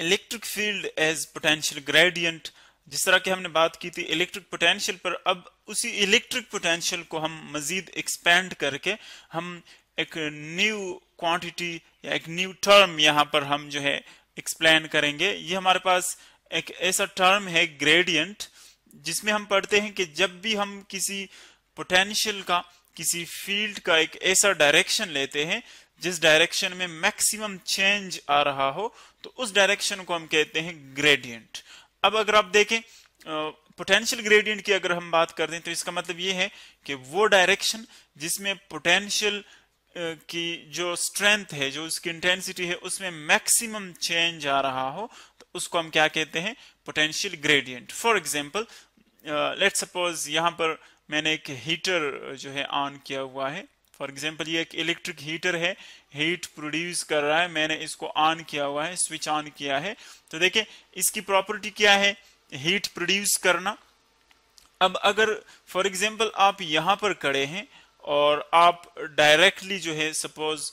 electric field as potential gradient जिस तरह की हमने बात की थी इलेक्ट्रिक पोटेंशियल पर अब उसी इलेक्ट्रिक पोटेंशियल को हम मजीद एक्सपेंड करके हम एक न्यू क्वांटिटी या एक न्यू टर्म यहाँ पर हम जो है एक्सप्लेन करेंगे ये हमारे पास एक ऐसा टर्म है ग्रेडियंट जिसमें हम पढ़ते हैं कि जब भी हम किसी पोटेंशियल का किसी फील्ड का एक ऐसा डायरेक्शन लेते हैं जिस डायरेक्शन में मैक्सिमम चेंज आ रहा हो तो उस डायरेक्शन को हम कहते हैं ग्रेडियंट अब अगर आप देखें पोटेंशियल ग्रेडियंट की अगर हम बात कर दें तो इसका मतलब ये है कि वो डायरेक्शन जिसमें पोटेंशियल की जो स्ट्रेंथ है जो उसकी इंटेंसिटी है उसमें मैक्सिमम चेंज आ रहा हो तो उसको हम क्या कहते हैं potential gradient for example let suppose यहां पर मैंने एक हीटर जो है ऑन किया हुआ है फॉर एग्जाम्पल ये एक इलेक्ट्रिक हीटर है हीट प्रोड्यूस कर रहा है मैंने इसको ऑन किया हुआ है स्विच ऑन किया है तो देखे इसकी प्रॉपर्टी क्या है हीट प्रोड्यूस करना अब अगर फॉर एग्जाम्पल आप यहां पर खड़े हैं और आप डायरेक्टली जो है सपोज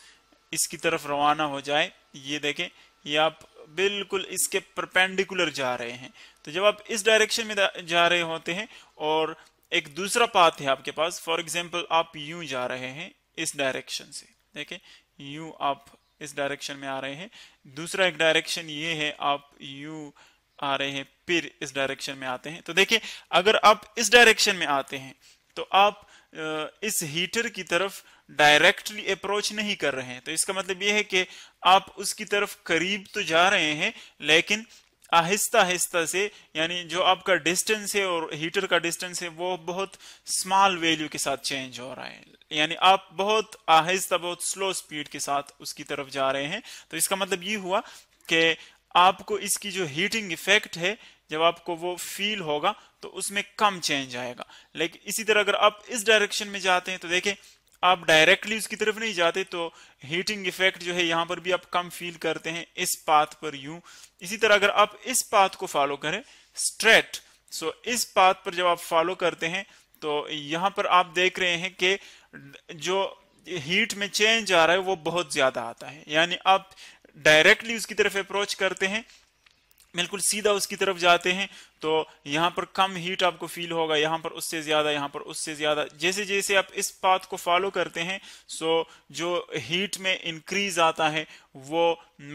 इसकी तरफ रवाना हो जाए ये देखें ये आप बिल्कुल इसके परपेंडिकुलर जा रहे हैं तो जब आप इस डायरेक्शन में जा रहे होते हैं और एक दूसरा पाथ है आपके पास फॉर एग्जाम्पल आप यूं जा रहे हैं इस डायरेक्शन से देखें यू आप इस डायरेक्शन में आ रहे हैं दूसरा एक डायरेक्शन ये है आप यू आ रहे हैं फिर इस डायरेक्शन में आते हैं तो देखिए अगर आप इस डायरेक्शन में आते हैं तो आप इस हीटर की तरफ डायरेक्टली अप्रोच नहीं कर रहे हैं तो इसका मतलब यह है कि आप उसकी तरफ करीब तो जा रहे हैं लेकिन आहिस्ता आहिस्ता से यानी जो आपका डिस्टेंस है और हीटर का डिस्टेंस है वो बहुत स्मॉल वैल्यू के साथ चेंज हो रहा है यानी आप बहुत आहिस्ता बहुत स्लो स्पीड के साथ उसकी तरफ जा रहे हैं तो इसका मतलब ये हुआ कि आपको इसकी जो हीटिंग इफेक्ट है जब आपको वो फील होगा तो उसमें कम चेंज आएगा लेकिन इसी तरह अगर आप इस डायरेक्शन में जाते हैं तो देखें आप डायरेक्टली उसकी तरफ नहीं जाते तो हीटिंग इफेक्ट जो है यहां पर भी आप कम फील करते हैं इस पाथ पर यू इसी तरह अगर आप इस पाथ को फॉलो करें स्ट्रेट सो इस पाथ पर जब आप फॉलो करते हैं तो यहां पर आप देख रहे हैं कि जो हीट में चेंज आ रहा है वो बहुत ज्यादा आता है यानी आप डायरेक्टली उसकी तरफ अप्रोच करते हैं बिल्कुल सीधा उसकी तरफ जाते हैं तो यहां पर कम हीट आपको फील होगा यहां पर उससे ज़्यादा यहां पर उससे ज़्यादा जैसे जैसे आप इस पाथ को फॉलो करते हैं सो जो हीट में इंक्रीज आता है वो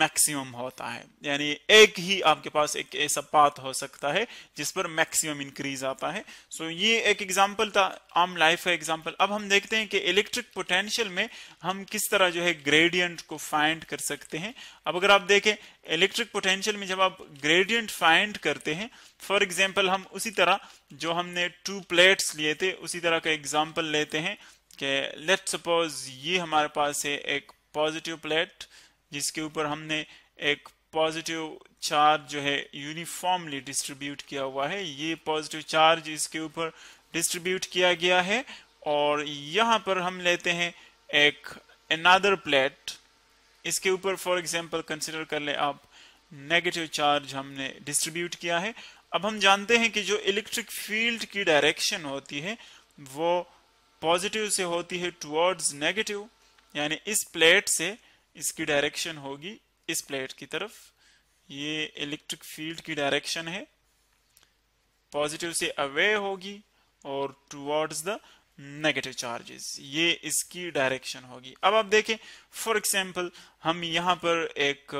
मैक्सिमम होता है यानी एक ही आपके पास एक ऐसा पाथ हो सकता है जिस पर मैक्सिमम इंक्रीज आता है सो ये एक एग्जांपल था आम लाइफ का एग्जांपल अब हम देखते हैं कि इलेक्ट्रिक पोटेंशियल में हम किस तरह जो है ग्रेडियंट को फाइंड कर सकते हैं अब अगर आप देखें इलेक्ट्रिक पोटेंशियल में जब आप ग्रेडियंट फाइंड करते हैं फॉर एग्जाम्पल हम उसी तरह जो हमने टू प्लेट्स लिए थे उसी तरह का एग्जाम्पल लेते हैं कि लेट सपोज ये हमारे पास है एक पॉजिटिव प्लेट जिसके ऊपर हमने एक पॉजिटिव चार्ज जो है यूनिफॉर्मली डिस्ट्रीब्यूट किया हुआ है ये पॉजिटिव चार्ज इसके ऊपर डिस्ट्रीब्यूट किया गया है और यहाँ पर हम लेते हैं एक अनदर प्लेट इसके ऊपर फॉर एग्जाम्पल कंसिडर कर ले आप नेगेटिव चार्ज हमने डिस्ट्रीब्यूट किया है अब हम जानते हैं कि जो इलेक्ट्रिक फील्ड की डायरेक्शन होती है वो पॉजिटिव से होती है टुवर्ड्स नेगेटिव यानी इस प्लेट से इसकी डायरेक्शन होगी इस प्लेट की तरफ ये इलेक्ट्रिक फील्ड की डायरेक्शन है पॉजिटिव से अवे होगी और टुवर्ड्स द नेगेटिव चार्जेस ये इसकी डायरेक्शन होगी अब आप देखें फॉर एग्जांपल हम यहाँ पर एक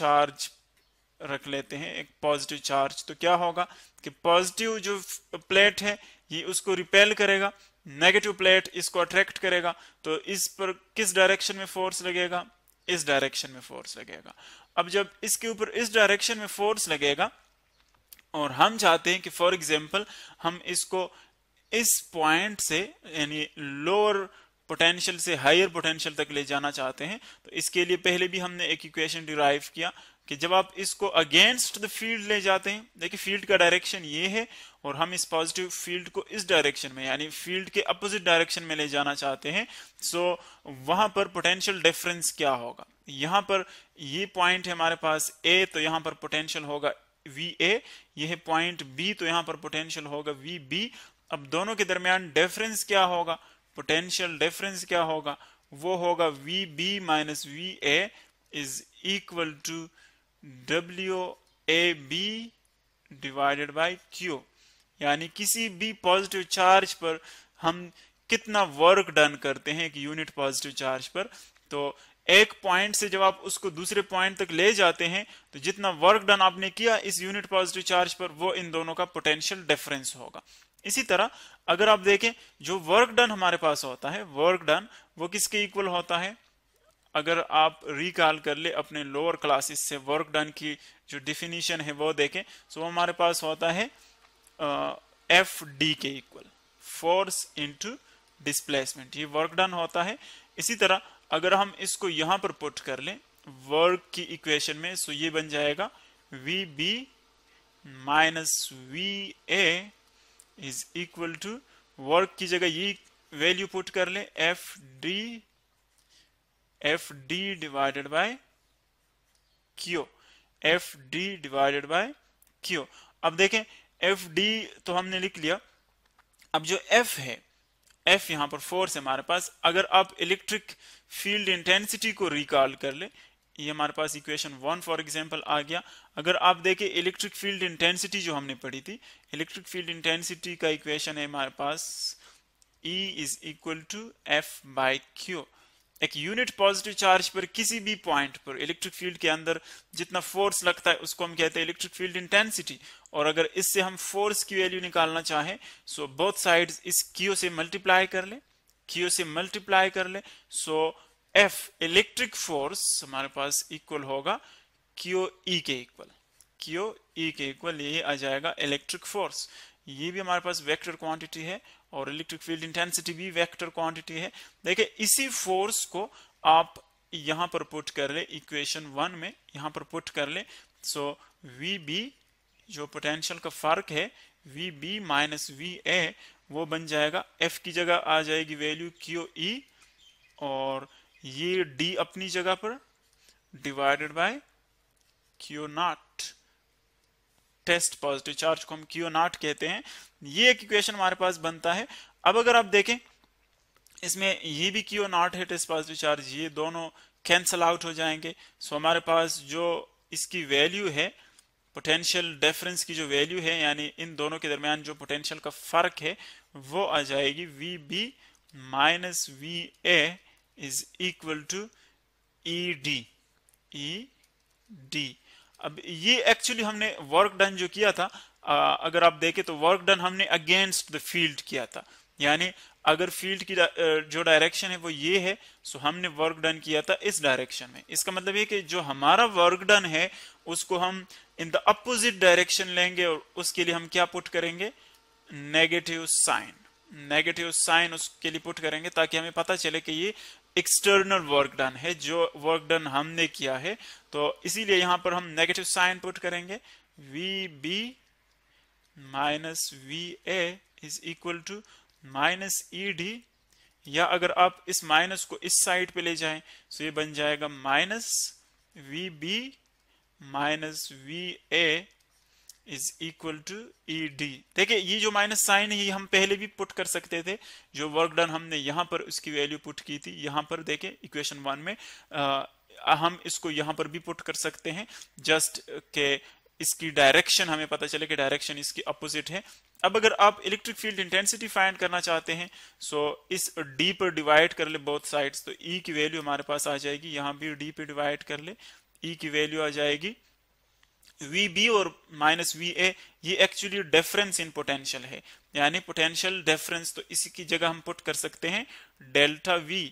चार्ज रख लेते हैं एक पॉजिटिव चार्ज तो क्या होगा कि पॉजिटिव जो प्लेट है ये उसको रिपेल करेगा नेगेटिव प्लेट इसको अट्रैक्ट करेगा तो इस पर किस डायरेक्शन में फोर्स लगेगा इस डायरेक्शन में फोर्स लगेगा अब जब इसके ऊपर इस डायरेक्शन में फोर्स लगेगा और हम चाहते हैं कि फॉर एग्जाम्पल हम इसको इस पॉइंट से यानी लोअर पोटेंशियल से हायर पोटेंशियल तक ले जाना चाहते हैं तो इसके लिए पहले भी हमने एक इक्वेशन डिराइव किया कि जब आप इसको अगेंस्ट द फील्ड ले जाते हैं देखिए फील्ड का डायरेक्शन ये है और हम इस पॉजिटिव फील्ड को इस डायरेक्शन में यानी फील्ड के अपोजिट डायरेक्शन में ले जाना चाहते हैं सो so, वहां पर पोटेंशियल डिफरेंस क्या होगा यहां पर ये पॉइंट है हमारे पास ए तो यहां पर पोटेंशियल होगा वी ए यह पॉइंट बी तो यहां पर पोटेंशियल होगा वी बी अब दोनों के दरमियान डिफरेंस क्या होगा पोटेंशियल डिफरेंस क्या होगा वो होगा V B minus V A is equal to W A B divided by Q यानी किसी भी पॉजिटिव चार्ज पर हम कितना वर्क डन करते हैं एक यूनिट पॉजिटिव चार्ज पर तो एक पॉइंट से जब आप उसको दूसरे पॉइंट तक ले जाते हैं तो जितना वर्क डन आपने किया इस यूनिट पॉजिटिव चार्ज पर वो इन दोनों का पोटेंशियल डिफरेंस होगा इसी तरह अगर आप देखें जो वर्क डन हमारे पास होता है वर्क डन वो किसके इक्वल होता है अगर आप रिकॉल कर ले अपने लोअर क्लासेस से वर्क डन की जो डिफिनीशन है वो देखें तो वो हमारे पास होता है एफ डी के इक्वल फोर्स इंटू डिस्प्लेसमेंट ये वर्क डन होता है इसी तरह अगर हम इसको यहां पर पुट कर लें वर्क की इक्वेशन में सो तो ये बन जाएगा V B minus V A is equal to work की जगह ये वैल्यू पुट कर ले F D F D divided by Q F D divided by Q अब देखें एफ डी तो हमने लिख लिया अब जो एफ है एफ यहां पर फोर्स है हमारे पास अगर आप इलेक्ट्रिक फील्ड इंटेंसिटी को रिकॉल कर ले ये हमारे पास इक्वेशन वन फॉर एग्जाम्पल आ गया अगर आप देखें इलेक्ट्रिक फील्ड इंटेंसिटी जो हमने पढ़ी थी इलेक्ट्रिक फील्ड इंटेंसिटी का इक्वेशन है हमारे पास E is equal to F by Q एक यूनिट पॉजिटिव चार्ज पर किसी भी पॉइंट पर इलेक्ट्रिक फील्ड के अंदर जितना फोर्स लगता है उसको हम कहते हैं इलेक्ट्रिक फील्ड इंटेंसिटी और अगर इससे हम फोर्स की वैल्यू निकालना चाहें सो बोथ साइड्स इस क्यू से मल्टीप्लाई कर ले क्यू से मल्टीप्लाई कर ले so so, F electric force हमारे पास इक्वल होगा क्यू ई e के इक्वल क्यू ई के इक्वल ये आ जाएगा इलेक्ट्रिक फोर्स ये भी हमारे पास वेक्टर क्वांटिटी है और इलेक्ट्रिक फील्ड इंटेंसिटी भी वेक्टर क्वांटिटी है देखिए इसी फोर्स को आप यहां पर पुट कर ले इक्वेशन वन में यहां पर पुट कर ले सो वी बी जो पोटेंशियल का फर्क है V B minus V A वो बन जाएगा एफ की जगह आ जाएगी वैल्यू क्यू ई और ये डी अपनी जगह पर divided by Q naught test positive charge को हम क्यू नॉट कहते हैं ये एक इक्वेशन हमारे पास बनता है अब अगर आप देखें इसमें ये भी क्यू नॉट है टेस्ट पॉजिटिव चार्ज ये दोनों कैंसल आउट हो जाएंगे सो हमारे पास जो इसकी वैल्यू है पोटेंशियल डिफरेंस की जो वैल्यू है यानी इन दोनों के दरमियान जो पोटेंशियल का फर्क है वो आ जाएगी V B minus V A is equal to E D E D अब ये एक्चुअली हमने वर्क डन जो किया था आ, अगर आप देखें तो वर्क डन हमने अगेंस्ट द फील्ड किया था यानी अगर फील्ड की जो डायरेक्शन है वो ये है सो हमने वर्क डन किया था इस डायरेक्शन में इसका मतलब ये कि जो हमारा वर्क डन है उसको हम इन द अपोजिट डायरेक्शन लेंगे और उसके लिए हम क्या पुट करेंगे नेगेटिव साइन नेगेटिव साइन उसके लिए पुट करेंगे ताकि हमें पता चले कि ये एक्सटर्नल वर्क डन है जो वर्क डन हमने किया है तो इसीलिए यहां पर हम नेगेटिव साइन पुट करेंगे V B minus V A is equal to minus E D या अगर आप इस माइनस को इस साइड पे ले जाएं तो ये बन जाएगा minus V B minus V A is equal to E D देखिए ये जो माइनस साइन ही हम पहले भी पुट कर सकते थे जो वर्क डन हमने यहाँ पर उसकी वैल्यू पुट की थी यहाँ पर देखे इक्वेशन वन में आ, हम इसको यहाँ पर भी पुट कर सकते हैं जस्ट के इसकी डायरेक्शन हमें पता चले कि डायरेक्शन इसकी अपोजिट है अब अगर आप इलेक्ट्रिक फील्ड इंटेंसिटी फाइंड करना चाहते हैं सो इस डी पर डिवाइड कर ले बोथ साइड्स तो ई e की वैल्यू हमारे पास आ जाएगी यहाँ भी डी पर डिवाइड कर ले ई e की वैल्यू आ जाएगी वी बी और माइनस वी ए ये एक्चुअली डेफरेंस इन पोटेंशियल है यानी पोटेंशियल डेफरेंस तो इसी की जगह हम पुट कर सकते हैं डेल्टा वी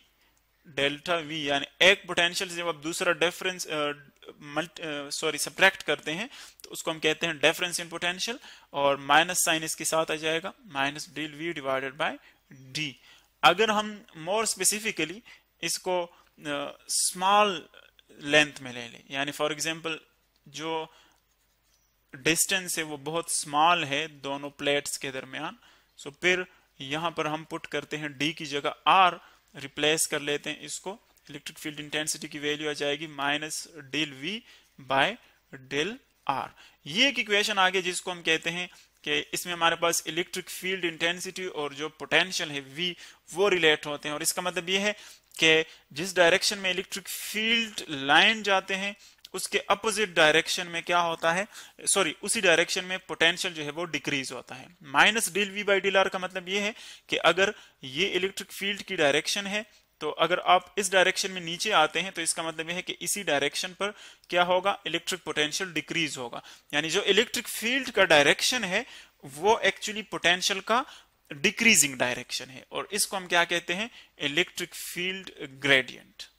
डेल्टा वी यानी एक पोटेंशियल से जब आप दूसरा डेफरेंस सॉरी सब्रैक्ट करते हैं तो उसको हम कहते हैं डेफरेंस इन पोटेंशियल और माइनस साइन इसके साथ आ जाएगा minus del V divided by D अगर हम मोर स्पेसिफिकली इसको स्मॉल uh, लेंथ में ले लें यानी फॉर एग्जाम्पल जो uh, डिस्टेंस है वो बहुत स्मॉल है दोनों प्लेट्स के दरमियान सो फिर यहां पर हम पुट करते हैं डी की जगह आर रिप्लेस कर लेते हैं इसको इलेक्ट्रिक फील्ड इंटेंसिटी की वैल्यू आ जाएगी minus del V by del R ये एक इक्वेशन आगे जिसको हम कहते हैं कि इसमें हमारे पास इलेक्ट्रिक फील्ड इंटेंसिटी और जो पोटेंशियल है वी वो रिलेट होते हैं और इसका मतलब ये है कि जिस डायरेक्शन में इलेक्ट्रिक फील्ड लाइन जाते हैं उसके अपोजिट डायरेक्शन में क्या होता है सॉरी उसी डायरेक्शन में पोटेंशियल जो है वो डिक्रीज होता है minus del V by del R का मतलब ये है कि अगर ये इलेक्ट्रिक फील्ड की डायरेक्शन है तो अगर आप इस डायरेक्शन में नीचे आते हैं तो इसका मतलब यह है कि इसी डायरेक्शन पर क्या होगा इलेक्ट्रिक पोटेंशियल डिक्रीज होगा यानी जो इलेक्ट्रिक फील्ड का डायरेक्शन है वो एक्चुअली पोटेंशियल का डिक्रीजिंग डायरेक्शन है और इसको हम क्या कहते हैं इलेक्ट्रिक फील्ड ग्रेडियंट